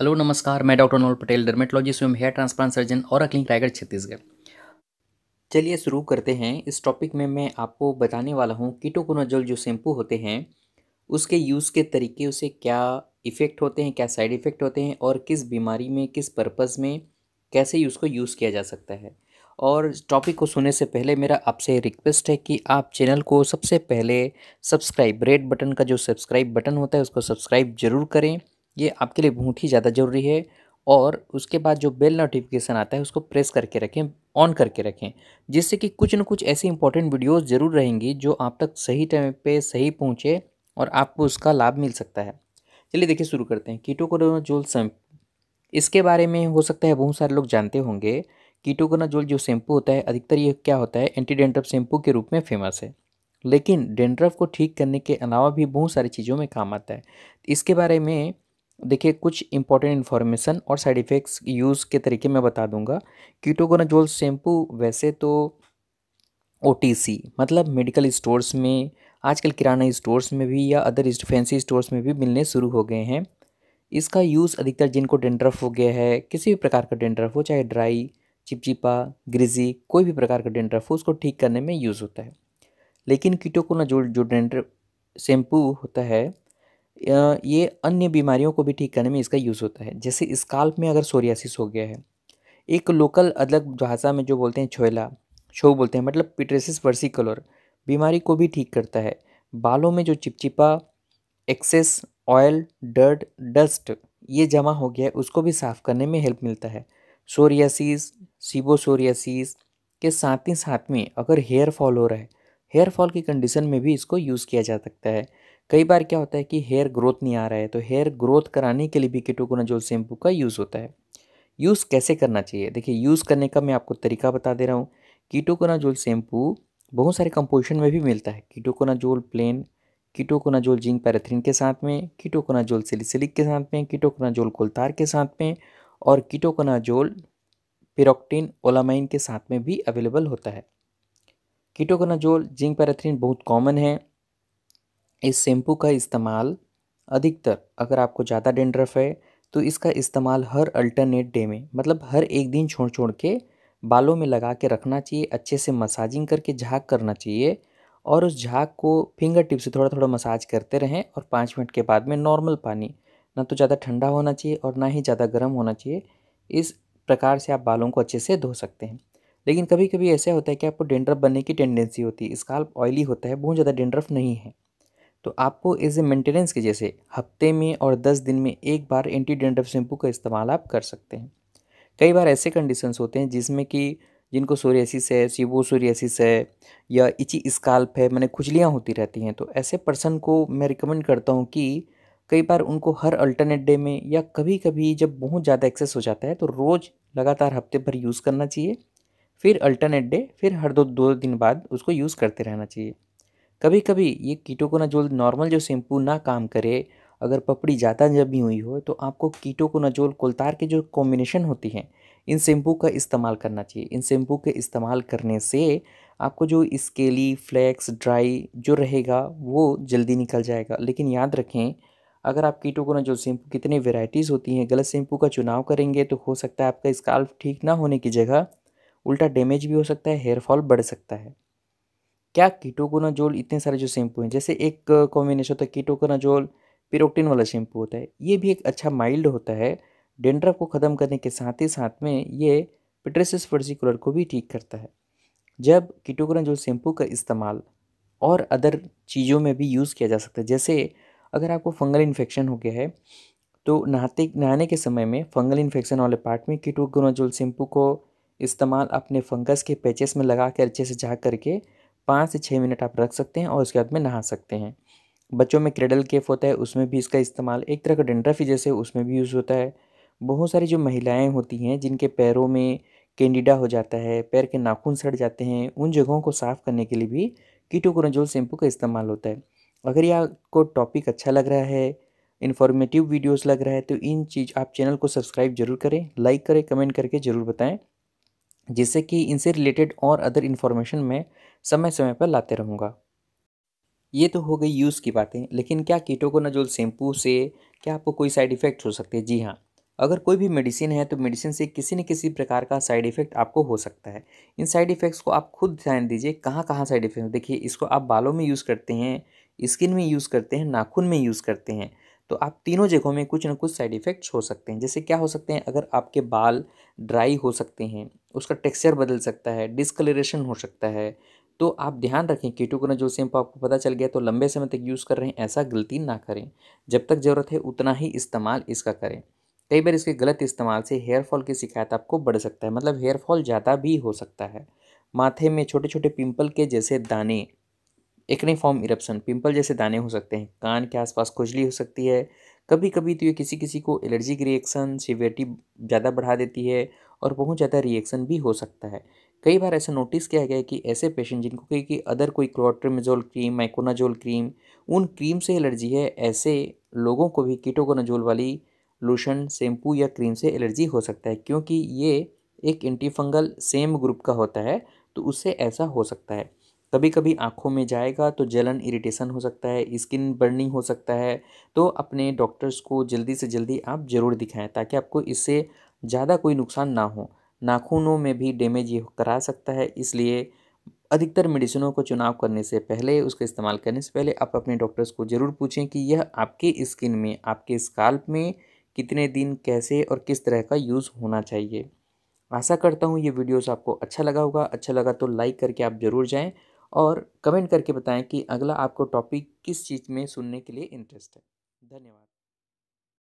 hello नमस्कार मैं doctor नोल पटेल डर्मेटोलॉजी स्वयं हेयर ट्रांसप्लांट सर्जन और क्लिनिक रायगढ़ छत्तीसगढ़ चलिए शुरू करते हैं इस टॉपिक में मैं आपको बताने वाला हूँ कीटोकोनाजोल जो शैम्पू होते हैं उसके यूज़ के तरीके उसे क्या इफ़ेक्ट होते हैं क्या साइड इफ़ेक्ट होते हैं और किस बीमारी में किस पर्पज़ में कैसे उसको यूज़ किया जा सकता है और टॉपिक को सुनने से पहले मेरा आपसे रिक्वेस्ट है कि आप चैनल को सबसे पहले सब्सक्राइब रेड बटन का जो सब्सक्राइब बटन होता है उसको सब्सक्राइब जरूर करें ये आपके लिए बहुत ही ज़्यादा ज़रूरी है और उसके बाद जो बेल नोटिफिकेशन आता है उसको प्रेस करके रखें ऑन करके रखें जिससे कि कुछ ना कुछ ऐसी इंपॉर्टेंट वीडियोस ज़रूर रहेंगी जो आप तक सही टाइम पे सही पहुँचे और आपको उसका लाभ मिल सकता है चलिए देखिए शुरू करते हैं कीटोकोनाजोल शैम्पू इसके बारे में हो सकता है बहुत सारे लोग जानते होंगे कीटोकोनाजोल जो शैम्पू होता है अधिकतर ये क्या होता है एंटी डेंड्रफ शैम्पू के रूप में फेमस है लेकिन डेंड्रफ को ठीक करने के अलावा भी बहुत सारी चीज़ों में काम आता है इसके बारे में देखिए कुछ इंपॉर्टेंट इन्फॉर्मेशन और साइड इफ़ेक्ट्स यूज़ के तरीके मैं बता दूंगा कीटोगोनाजोल शैम्पू वैसे तो ओ मतलब मेडिकल स्टोर्स में आजकल किराना स्टोर्स में भी या अदर फैंसी स्टोर्स में भी मिलने शुरू हो गए हैं इसका यूज़ अधिकतर जिनको डेंड्रफ हो गया है किसी भी प्रकार का डेंड्रफ हो चाहे ड्राई चिपचिपा ग्रिजी कोई भी प्रकार का डेंड्रफ हो उसको ठीक करने में यूज़ होता है लेकिन कीटोकोनाजोल जो डेंड्र शैम्पू होता है ये अन्य बीमारियों को भी ठीक करने में इसका यूज़ होता है जैसे स्काल्प में अगर सोरियासिस हो गया है एक लोकल अलग भाषा में जो बोलते हैं छोयला छो बोलते हैं मतलब पिट्रेसिस कलर बीमारी को भी ठीक करता है बालों में जो चिपचिपा एक्सेस ऑयल डर्ड डस्ट ये जमा हो गया है उसको भी साफ़ करने में हेल्प मिलता है सोरियासिस सीबोसोरियासिस के साथ ही साथ में अगर हेयर फॉल हो रहा है हेयर फॉल की कंडीशन में भी इसको यूज़ किया जा सकता है कई बार क्या होता है कि हेयर ग्रोथ नहीं आ रहा है तो हेयर ग्रोथ कराने के लिए भी किटोकोनाजोल शैम्पू का यूज़ होता है यूज़ कैसे करना चाहिए देखिए यूज़ करने का मैं आपको तरीका बता दे रहा हूँ कीटोकोनाजोल शैम्पू बहुत सारे कंपोजिशन में भी मिलता है ketoconazole plain ketoconazole zinc pyrithione के साथ में कीटोकोनाजोल सिलिसिलिक के साथ में कीटोकोनाजोल कोलतार के साथ में और कीटोकोनाजोल पिरोक्टिन ओलामाइन के साथ में भी अवेलेबल होता है कीटोकोनाजोल जिंक पैरेथ्रिन बहुत कॉमन है इस शैम्पू का इस्तेमाल अधिकतर अगर आपको ज़्यादा डेंड्रफ है तो इसका इस्तेमाल हर अल्टरनेट डे में मतलब हर एक दिन छोड़ छोड़ के बालों में लगा के रखना चाहिए अच्छे से मसाजिंग करके झाग करना चाहिए और उस झाग को फिंगर टिप से थोड़ा थोड़ा मसाज करते रहें और पाँच मिनट के बाद में नॉर्मल पानी ना तो ज़्यादा ठंडा होना चाहिए और ना ही ज़्यादा गर्म होना चाहिए इस प्रकार से आप बालों को अच्छे से धो सकते हैं लेकिन कभी कभी ऐसा होता है कि आपको डेंड्रफ बनने की टेंडेंसी होती है स्काल्प ऑयली होता है बहुत ज़्यादा डेंड्रफ नहीं है तो आपको एज ए मेंटेनेंस के जैसे हफ्ते में और दस दिन में एक बार एंटी डेंड्रफ शैम्पू का इस्तेमाल आप कर सकते हैं कई बार ऐसे कंडीशंस होते हैं जिसमें कि जिनको सोरियासिस है सीबो सोरियासिस है या इची स्काल्प है मैंने खुजलियाँ होती रहती हैं तो ऐसे पर्सन को मैं रिकमेंड करता हूँ कि कई बार उनको हर अल्टरनेट डे में या कभी कभी जब बहुत ज़्यादा एक्सेस हो जाता है तो रोज़ लगातार हफ्ते भर यूज़ करना चाहिए फिर अल्टरनेट डे फिर हर दो दो दिन बाद उसको यूज़ करते रहना चाहिए कभी कभी ये कीटोकोनाजोल नॉर्मल जो शैम्पू ना काम करे अगर पपड़ी ज़्यादा जमी हुई हो तो आपको कीटोकोनाजोल कोलतार के जो कॉम्बिनेशन होती हैं इन शैम्पू का इस्तेमाल करना चाहिए इन शैम्पू के इस्तेमाल करने से आपको जो स्केली फ्लैक्स ड्राई जो रहेगा वो जल्दी निकल जाएगा लेकिन याद रखें अगर आप कीटोकोनाजोल शैम्पू कितने वेराइटीज़ होती हैं गलत शैम्पू का चुनाव करेंगे तो हो सकता है आपका स्काल्फ ठीक ना होने की जगह उल्टा डैमेज भी हो सकता है हेयर फॉल बढ़ सकता है क्या कीटोकोनाजोल इतने सारे जो शैम्पू हैं जैसे एक कॉम्बिनेशन होता है कीटोकोनाजोल पिरोक्टिन वाला शैम्पू होता है ये भी एक अच्छा माइल्ड होता है डेंड्रफ को ख़त्म करने के साथ ही साथ में ये पिट्रेसिस फर्जिकुलर को भी ठीक करता है जब कीटोकोनाजोल शैम्पू का इस्तेमाल और अदर चीज़ों में भी यूज़ किया जा सकता है जैसे अगर आपको फंगल इन्फेक्शन हो गया है तो नहाते नहाने के समय में फंगल इन्फेक्शन वाले पार्ट में कीटोकोनाजोल शैम्पू को इस्तेमाल अपने फंगस के पैचेस में लगा कर अच्छे से झाक करके पाँच से छः मिनट आप रख सकते हैं और उसके बाद में नहा सकते हैं बच्चों में क्रेडल केफ होता है उसमें भी इसका इस्तेमाल एक तरह का डेंड्रफ जैसे उसमें भी यूज़ होता है बहुत सारी जो महिलाएं होती हैं जिनके पैरों में कैंडिडा हो जाता है पैर के नाखून सड़ जाते हैं उन जगहों को साफ़ करने के लिए भी कीटोकोनोजोल शैम्पू का इस्तेमाल होता है अगर ये आपको टॉपिक अच्छा लग रहा है इन्फॉर्मेटिव वीडियोस लग रहा है तो इन चीज़ आप चैनल को सब्सक्राइब जरूर करें लाइक करें कमेंट करके ज़रूर बताएं जिससे कि इनसे रिलेटेड और अदर इन्फॉर्मेशन मैं समय समय पर लाते रहूँगा ये तो हो गई यूज़ की बातें लेकिन क्या कीटोकोनाजोल शैम्पू से क्या आपको कोई साइड इफ़ेक्ट हो सकते हैं जी हाँ अगर कोई भी मेडिसिन है तो मेडिसिन से किसी न किसी प्रकार का साइड इफ़ेक्ट आपको हो सकता है इन साइड इफ़ेक्ट्स को आप खुद ध्यान दीजिए कहाँ कहाँ साइड इफ़ेक्ट देखिए इसको आप बालों में यूज़ करते हैं स्किन में यूज़ करते हैं नाखून में यूज़ करते हैं तो आप तीनों जगहों में कुछ ना कुछ साइड इफ़ेक्ट्स हो सकते हैं जैसे क्या हो सकते हैं अगर आपके बाल ड्राई हो सकते हैं उसका टेक्सचर बदल सकता है डिसकलरेशन हो सकता है तो आप ध्यान रखें कीटोकोना जो शैम्पू आपको पता चल गया तो लंबे समय तक यूज़ कर रहे हैं ऐसा गलती ना करें जब तक ज़रूरत है उतना ही इस्तेमाल इसका करें कई बार इसके गलत इस्तेमाल से हेयर फॉल की शिकायत आपको बढ़ सकता है मतलब हेयर फॉल ज़्यादा भी हो सकता है माथे में छोटे छोटे पिंपल के जैसे दाने फॉर्म इरप्शन पिंपल जैसे दाने हो सकते हैं कान के आसपास खुजली हो सकती है कभी कभी तो ये किसी किसी को एलर्जिक रिएक्शन सिवियरिटी ज़्यादा बढ़ा देती है और बहुत ज़्यादा रिएक्शन भी हो सकता है कई बार ऐसा नोटिस किया गया कि ऐसे पेशेंट जिनको कहीं कि अदर कोई क्लोट्रेमेजोल क्रीम माइकोनाजोल क्रीम उन क्रीम से एलर्जी है ऐसे लोगों को भी कीटोकोनाजोल वाली लोशन शैम्पू या क्रीम से एलर्जी हो सकता है क्योंकि ये एक एंटीफंगल सेम ग्रुप का होता है तो उससे ऐसा हो सकता है कभी कभी आँखों में जाएगा तो जलन इरिटेशन हो सकता है स्किन बर्निंग हो सकता है तो अपने डॉक्टर्स को जल्दी से जल्दी आप ज़रूर दिखाएं ताकि आपको इससे ज़्यादा कोई नुकसान ना हो नाखूनों में भी डैमेज ये करा सकता है इसलिए अधिकतर मेडिसिनों को चुनाव करने से पहले उसका इस्तेमाल करने से पहले आप अपने डॉक्टर्स को ज़रूर पूछें कि यह आपके स्किन में आपके स्काल्प में कितने दिन कैसे और किस तरह का यूज़ होना चाहिए आशा करता हूँ ये वीडियोस आपको अच्छा लगा होगा अच्छा लगा तो लाइक करके आप ज़रूर जाएं और कमेंट करके बताएं कि अगला आपको टॉपिक किस चीज़ में सुनने के लिए इंटरेस्ट है धन्यवाद